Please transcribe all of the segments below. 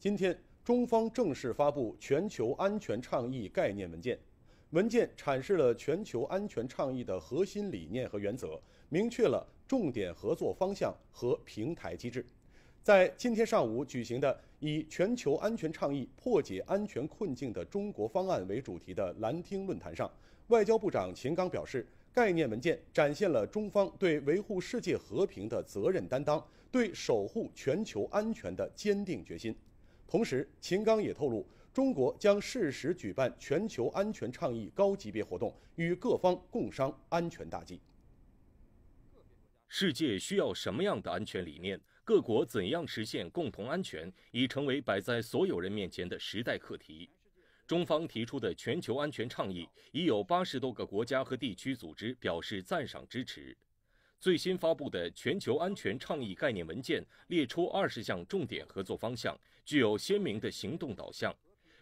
今天，中方正式发布《全球安全倡议》概念文件。文件阐释了全球安全倡议的核心理念和原则，明确了重点合作方向和平台机制。在今天上午举行的以“全球安全倡议破解安全困境的中国方案”为主题的蓝厅论坛上，外交部长秦刚表示，概念文件展现了中方对维护世界和平的责任担当，对守护全球安全的坚定决心。同时，秦刚也透露，中国将适时举办全球安全倡议高级别活动，与各方共商安全大计。世界需要什么样的安全理念？各国怎样实现共同安全？已成为摆在所有人面前的时代课题。中方提出的全球安全倡议，已有八十多个国家和地区组织表示赞赏支持。最新发布的全球安全倡议概念文件列出二十项重点合作方向，具有鲜明的行动导向。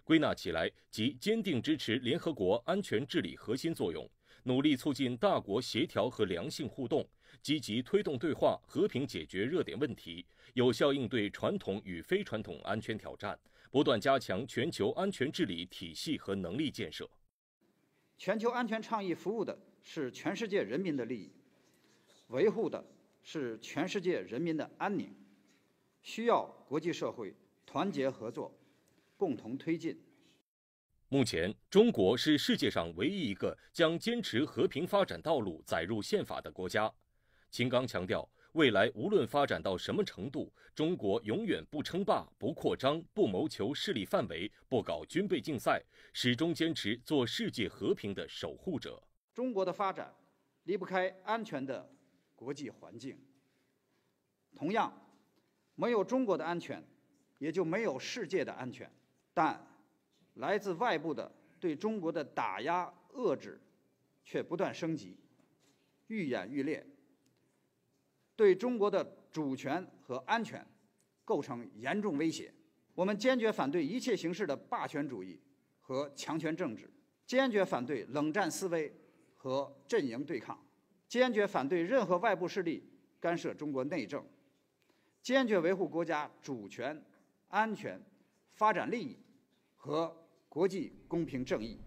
归纳起来，即坚定支持联合国安全治理核心作用，努力促进大国协调和良性互动，积极推动对话和平解决热点问题，有效应对传统与非传统安全挑战，不断加强全球安全治理体系和能力建设。全球安全倡议服务的是全世界人民的利益。维护的是全世界人民的安宁，需要国际社会团结合作，共同推进。目前，中国是世界上唯一一个将坚持和平发展道路载入宪法的国家。秦刚强调，未来无论发展到什么程度，中国永远不称霸、不扩张、不谋求势力范围、不搞军备竞赛，始终坚持做世界和平的守护者。中国的发展离不开安全的。国际环境同样没有中国的安全，也就没有世界的安全。但来自外部的对中国的打压遏制却不断升级，愈演愈烈，对中国的主权和安全构成严重威胁。我们坚决反对一切形式的霸权主义和强权政治，坚决反对冷战思维和阵营对抗。坚决反对任何外部势力干涉中国内政，坚决维护国家主权、安全、发展利益和国际公平正义。